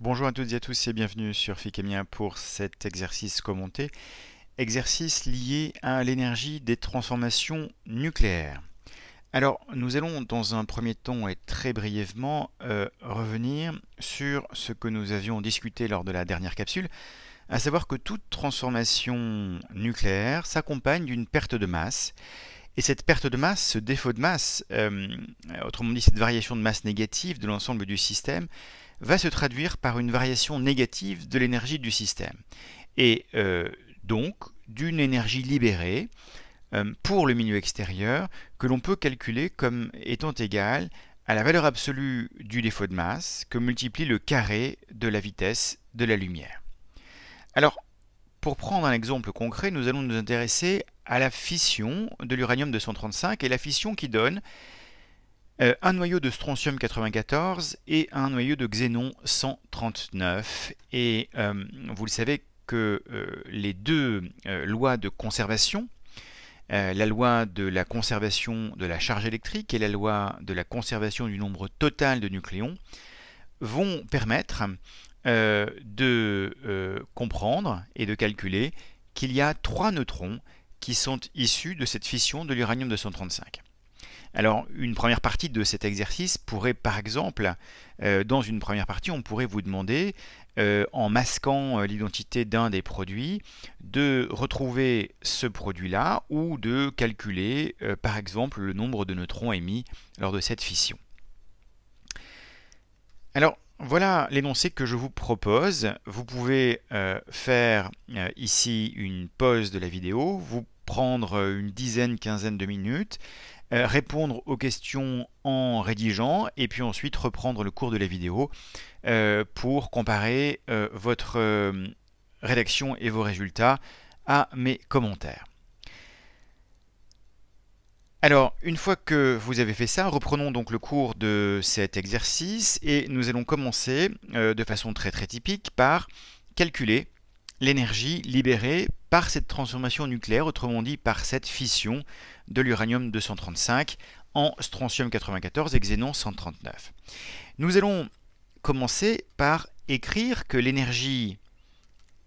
Bonjour à toutes et à tous et bienvenue sur Fikemia pour cet exercice commenté. Exercice lié à l'énergie des transformations nucléaires. Alors, nous allons dans un premier temps et très brièvement euh, revenir sur ce que nous avions discuté lors de la dernière capsule, à savoir que toute transformation nucléaire s'accompagne d'une perte de masse. Et cette perte de masse, ce défaut de masse, euh, autrement dit cette variation de masse négative de l'ensemble du système, va se traduire par une variation négative de l'énergie du système. Et euh, donc d'une énergie libérée euh, pour le milieu extérieur que l'on peut calculer comme étant égale à la valeur absolue du défaut de masse que multiplie le carré de la vitesse de la lumière. Alors, pour prendre un exemple concret, nous allons nous intéresser à la fission de l'uranium 235 et la fission qui donne euh, un noyau de strontium 94 et un noyau de xénon 139. Et euh, vous le savez que euh, les deux lois de conservation, la loi de la conservation de la charge électrique et la loi de la conservation du nombre total de nucléons, vont permettre de comprendre et de calculer qu'il y a trois neutrons qui sont issus de cette fission de l'uranium 235. Alors une première partie de cet exercice pourrait par exemple, euh, dans une première partie, on pourrait vous demander, euh, en masquant euh, l'identité d'un des produits, de retrouver ce produit-là ou de calculer par exemple le nombre de neutrons émis lors de cette fission. Alors voilà l'énoncé que je vous propose. Vous pouvez faire ici une pause de la vidéo, vous prendre une dizaine, quinzaine de minutes euh, répondre aux questions en rédigeant et puis ensuite reprendre le cours de la vidéo euh, pour comparer euh, votre rédaction et vos résultats à mes commentaires. Alors, une fois que vous avez fait ça, reprenons donc le cours de cet exercice et nous allons commencer de façon très très typique par calculer l'énergie libérée par cette transformation nucléaire, autrement dit par cette fission de l'uranium 235 en strontium 94 et xénon 139. Nous allons commencer par écrire que l'énergie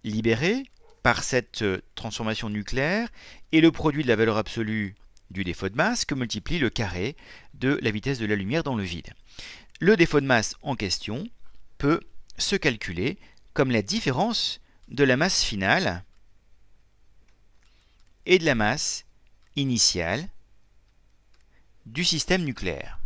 libérée par cette euh, transformation nucléaire est le produit de la valeur absolue du défaut de masse que multiplie le carré de la vitesse de la lumière dans le vide. Le défaut de masse en question peut se calculer comme la différence de la masse finale et de la masse initiale du système nucléaire.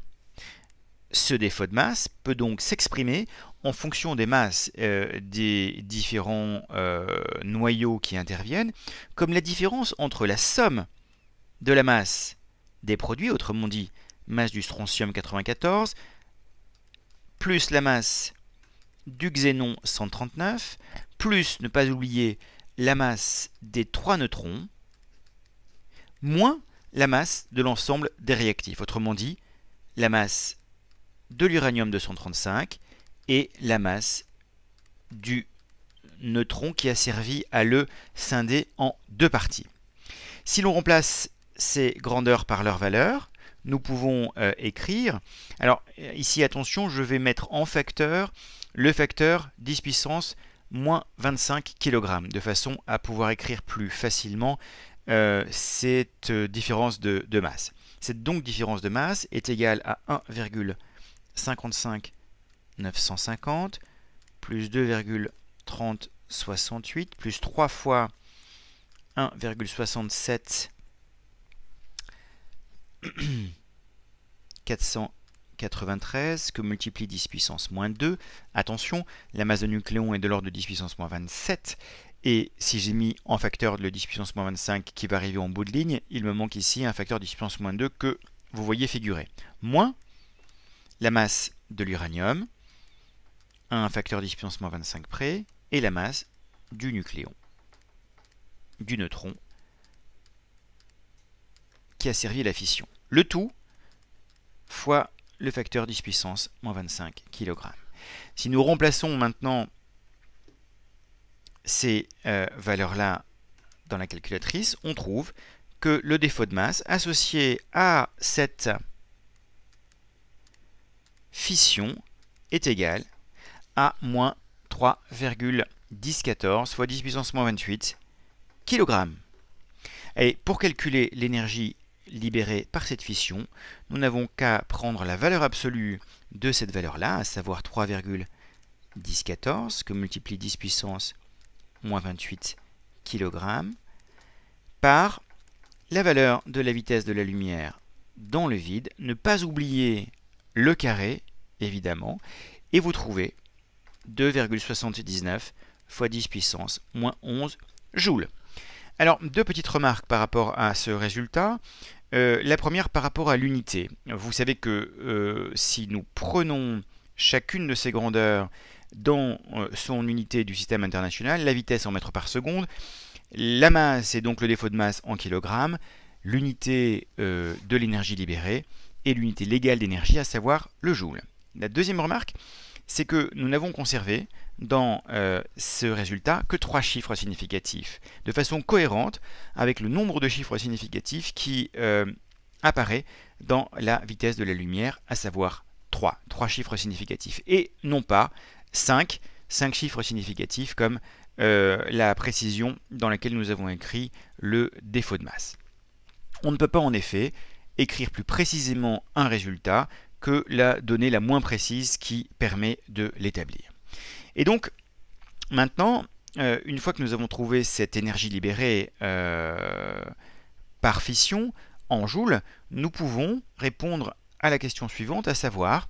Ce défaut de masse peut donc s'exprimer en fonction des masses euh, des différents euh, noyaux qui interviennent, comme la différence entre la somme de la masse des produits, autrement dit masse du strontium 94, plus la masse du xénon 139, plus, ne pas oublier, la masse des trois neutrons, moins la masse de l'ensemble des réactifs. Autrement dit, la masse de l'uranium 235 et la masse du neutron qui a servi à le scinder en deux parties. Si l'on remplace ces grandeurs par leurs valeurs, nous pouvons euh, écrire. Alors euh, ici attention, je vais mettre en facteur le facteur 10 puissance moins 25 kg, de façon à pouvoir écrire plus facilement euh, cette euh, différence de, masse. Cette donc différence de masse est égale à 1,55950 950 plus 2,3068 plus 3 fois 1,67 93 que multiplie 10 puissance moins 2. Attention, la masse de nucléon est de l'ordre de 10 puissance moins 27. Et si j'ai mis en facteur le 10 puissance moins 25 qui va arriver en bout de ligne, il me manque ici un facteur 10 puissance moins 2 que vous voyez figurer. Moins la masse de l'uranium, un facteur 10 puissance moins 25 près, et la masse du nucléon, du neutron, qui a servi à la fission. Le tout fois le facteur 10 puissance moins 25 kg. Si nous remplaçons maintenant ces euh, valeurs-là dans la calculatrice, on trouve que le défaut de masse associé à cette fission est égal à moins 3,1014 fois 10 puissance moins 28 kg. Et pour calculer l'énergie Libéré par cette fission. Nous n'avons qu'à prendre la valeur absolue de cette valeur-là, à savoir 3,1014 que multiplie 10 puissance moins 28 kg par la valeur de la vitesse de la lumière dans le vide, ne pas oublier le carré, évidemment, et vous trouvez 2,79 fois 10 puissance moins 11 joules. Alors, deux petites remarques par rapport à ce résultat. Euh, la première par rapport à l'unité. Vous savez que euh, si nous prenons chacune de ces grandeurs dans euh, son unité du système international, la vitesse en mètres par seconde, la masse et donc le défaut de masse en kilogrammes, l'unité de l'énergie libérée et l'unité légale d'énergie, à savoir le joule. La deuxième remarque, c'est que nous n'avons conservé dans euh, ce résultat que trois chiffres significatifs, de façon cohérente avec le nombre de chiffres significatifs qui euh, apparaît dans la vitesse de la lumière, à savoir 3, 3 chiffres significatifs, et non pas 5, chiffres significatifs comme euh, la précision dans laquelle nous avons écrit le défaut de masse. On ne peut pas en effet écrire plus précisément un résultat que la donnée la moins précise qui permet de l'établir. Et donc, maintenant, euh, une fois que nous avons trouvé cette énergie libérée euh, par fission en joules, nous pouvons répondre à la question suivante, à savoir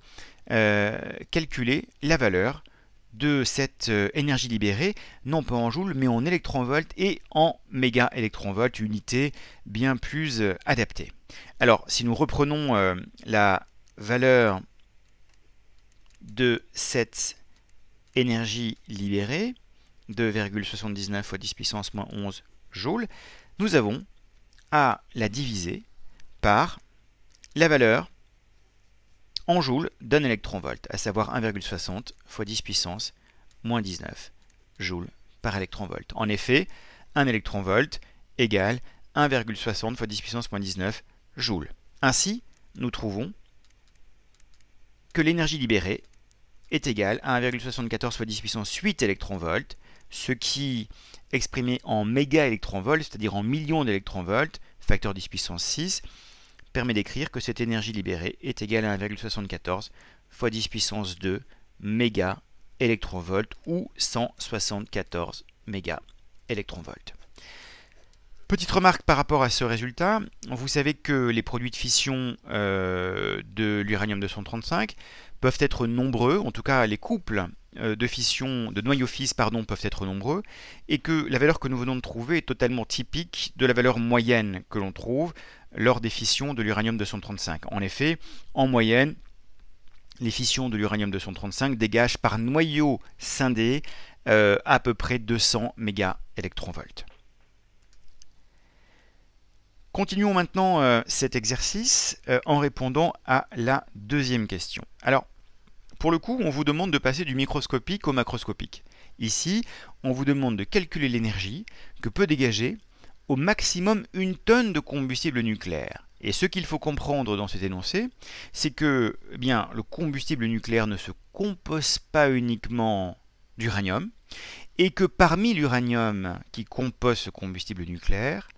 euh, calculer la valeur de cette énergie libérée, non pas en joules, mais en électronvolts et en méga unité bien plus adaptée. Alors, si nous reprenons la valeur de cette énergie libérée, 2,79 fois 10 puissance moins 11 joules, nous avons à la diviser par la valeur en joules d'un électronvolt, à savoir 1,60 fois 10 puissance moins 19 joules par électronvolt. En effet, 1 électronvolt égale 1,60 fois 10 puissance moins 19 joules. Ainsi, nous trouvons l'énergie libérée est égale à 1,74 fois 10 puissance 8 électronvolts, ce qui, exprimé en méga électronvolts, c'est-à-dire en millions d'électronvolts, facteur 10 puissance 6, permet d'écrire que cette énergie libérée est égale à 1,74 fois 10 puissance 2 méga électronvolts ou 174 méga électronvolts. Petite remarque par rapport à ce résultat, vous savez que les produits de fission euh, de l'uranium 235 peuvent être nombreux, en tout cas les couples euh, de fission, de noyaux fils pardon, peuvent être nombreux, et que la valeur que nous venons de trouver est totalement typique de la valeur moyenne que l'on trouve lors des fissions de l'uranium 235. En effet, en moyenne, les fissions de l'uranium 235 dégagent par noyau scindé euh, à peu près 200 mégaélectronvolts. Continuons maintenant euh, cet exercice euh, en répondant à la deuxième question. Alors, pour le coup, on vous demande de passer du microscopique au macroscopique. Ici, on vous demande de calculer l'énergie que peut dégager au maximum une tonne de combustible nucléaire. Et ce qu'il faut comprendre dans cet énoncé, c'est que eh bien, le combustible nucléaire ne se compose pas uniquement d'uranium, et que parmi l'uranium qui compose ce combustible nucléaire,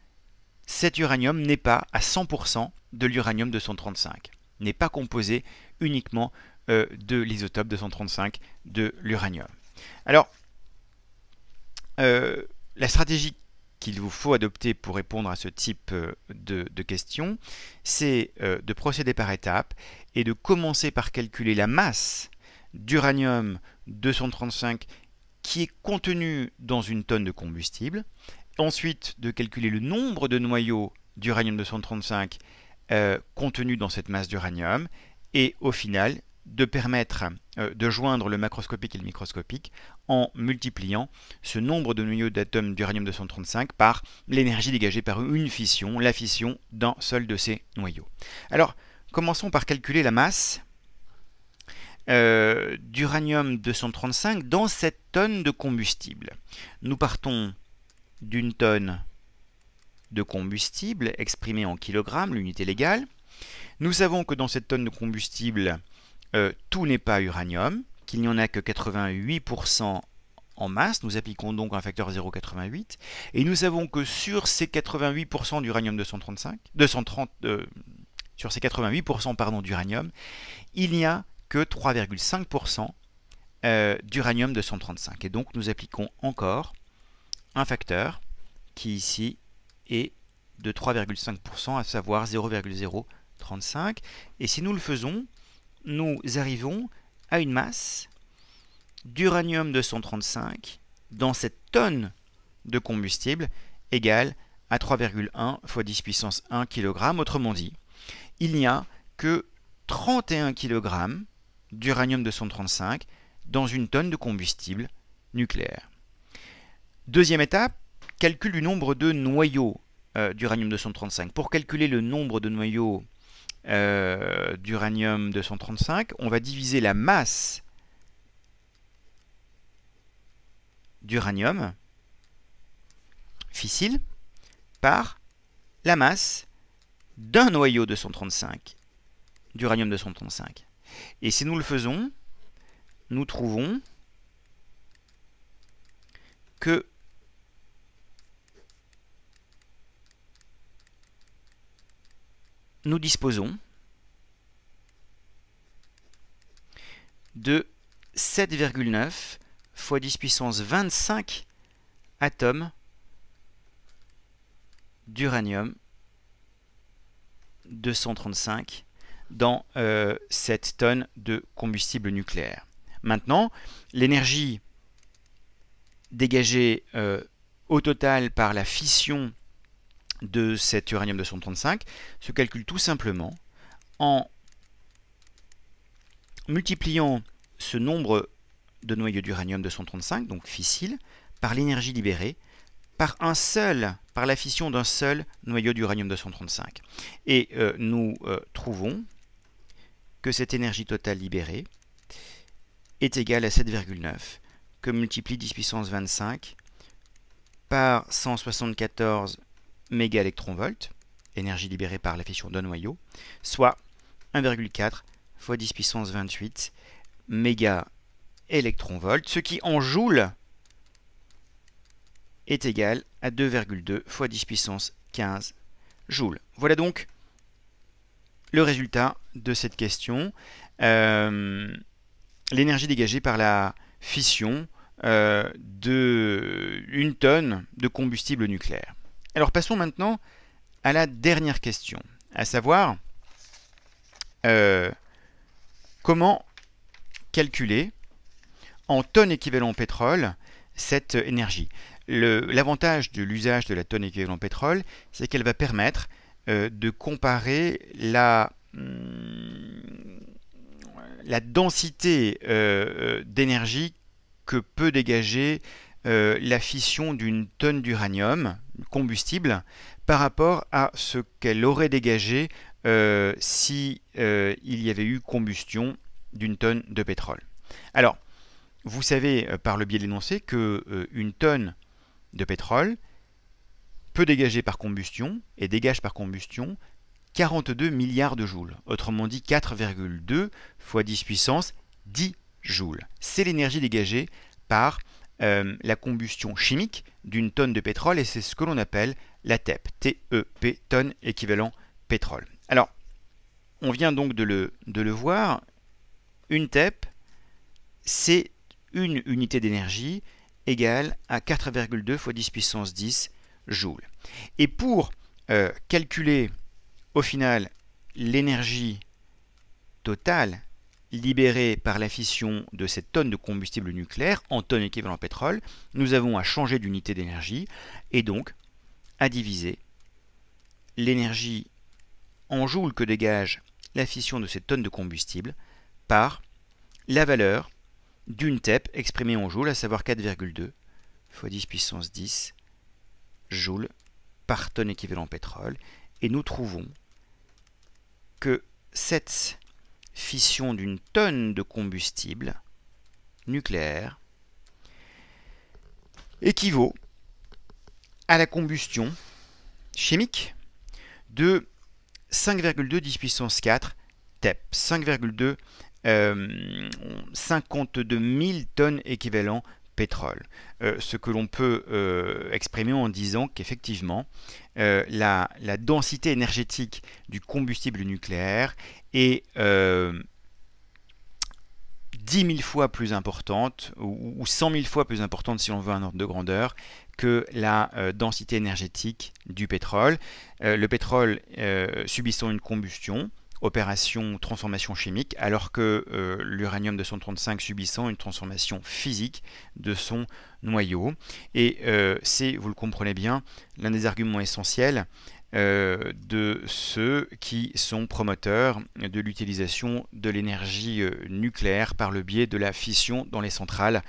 cet uranium n'est pas à 100% de l'uranium 235, n'est pas composé uniquement euh, de l'isotope 235 de l'uranium. Alors, euh, la stratégie qu'il vous faut adopter pour répondre à ce type euh, de, questions, c'est de procéder par étapes et de commencer par calculer la masse d'uranium 235 qui est contenue dans une tonne de combustible ensuite de calculer le nombre de noyaux d'uranium-235 euh, contenus dans cette masse d'uranium, et au final de permettre euh, de joindre le macroscopique et le microscopique en multipliant ce nombre de noyaux d'atomes d'uranium-235 par l'énergie dégagée par une fission, la fission d'un seul de ces noyaux. Alors, commençons par calculer la masse euh, d'uranium-235 dans cette tonne de combustible. Nous partons d'une tonne de combustible exprimée en kilogrammes, l'unité légale. Nous savons que dans cette tonne de combustible, euh, tout n'est pas uranium, qu'il n'y en a que 88% en masse. Nous appliquons donc un facteur 0,88. Et nous savons que sur ces 88% d'uranium 235, euh, sur ces 88% pardon, d'uranium, il n'y a que 3,5% euh, d'uranium 235. Et donc nous appliquons encore un facteur qui ici est de 3,5%, à savoir 0,035. Et si nous le faisons, nous arrivons à une masse d'uranium 235 dans cette tonne de combustible égale à 3,1 fois 10 puissance 1 kg. Autrement dit, il n'y a que 31 kg d'uranium 235 dans une tonne de combustible nucléaire. Deuxième étape, calcul du nombre de noyaux euh, d'uranium-235. Pour calculer le nombre de noyaux euh, d'uranium-235, on va diviser la masse d'uranium fissile par la masse d'un noyau 235, d'uranium 235. Et si nous le faisons, nous trouvons que nous disposons de 7,9 fois 10 puissance 25 atomes d'uranium 235 dans cette euh, tonne de combustible nucléaire. Maintenant, l'énergie dégagée euh, au total par la fission de cet uranium-235 se calcule tout simplement en multipliant ce nombre de noyaux d'uranium-235, donc fissile, par l'énergie libérée, par un seul, par la fission d'un seul noyau d'uranium-235. Et euh, nous euh, trouvons que cette énergie totale libérée est égale à 7,9, que multiplie 10 puissance 25 par 174 mégaélectronvolts, énergie libérée par la fission d'un noyau, soit 1,4 fois 10 puissance 28 mégaélectronvolts, ce qui en joules est égal à 2,2 fois 10 puissance 15 joules. Voilà donc le résultat de cette question. Euh, l'énergie dégagée par la fission d'une euh, de tonne de combustible nucléaire. Alors passons maintenant à la dernière question, à savoir euh, comment calculer en tonnes équivalent pétrole cette énergie. L'avantage de l'usage de la tonne équivalent pétrole, c'est qu'elle va permettre euh, de comparer la, hmm, la densité euh, d'énergie que peut dégager euh, la fission d'une tonne d'uranium combustible par rapport à ce qu'elle aurait dégagé euh, si euh, il y avait eu combustion d'une tonne de pétrole. Alors, vous savez par le biais de l'énoncé que une tonne de pétrole peut dégager par combustion et dégage par combustion 42 milliards de joules, autrement dit 4,2 fois 10 puissance 10 joules. C'est l'énergie dégagée par euh, la combustion chimique d'une tonne de pétrole et c'est ce que l'on appelle la TEP, T-E-P, tonne équivalent pétrole. Alors, on vient donc de le, voir, une TEP, c'est une unité d'énergie égale à 4,2 fois 10 puissance 10 joules. Et pour euh, calculer au final l'énergie totale Libérée par la fission de cette tonne de combustible nucléaire en tonne équivalent pétrole, nous avons à changer d'unité d'énergie et donc à diviser l'énergie en joules que dégage la fission de cette tonne de combustible par la valeur d'une TEP exprimée en joules, à savoir 4,2 fois 10 puissance 10 joules par tonne équivalent pétrole. Et nous trouvons que cette fission d'une tonne de combustible nucléaire équivaut à la combustion chimique de 5,2 10 puissance 4 TEP, 5,2 000 euh, tonnes équivalent euh, ce que l'on peut euh, exprimer en disant qu'effectivement, euh, la, densité énergétique du combustible nucléaire est 10 000 fois plus importante, ou, cent 100 000 fois plus importante si l'on veut un ordre de grandeur, que la densité énergétique du pétrole. le pétrole subissant une combustion, opération transformation chimique, alors que euh, l'uranium 235 subissant une transformation physique de son noyau. Et euh, c'est, vous le comprenez bien, l'un des arguments essentiels euh, de ceux qui sont promoteurs de l'utilisation de l'énergie euh, nucléaire par le biais de la fission dans les centrales,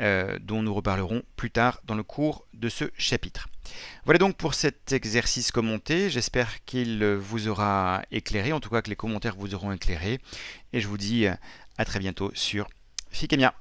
euh, dont nous reparlerons plus tard dans le cours de ce chapitre. Voilà donc pour cet exercice commenté, j'espère qu'il vous aura éclairé, en tout cas que les commentaires vous auront éclairé, et je vous dis à très bientôt sur Fikemia.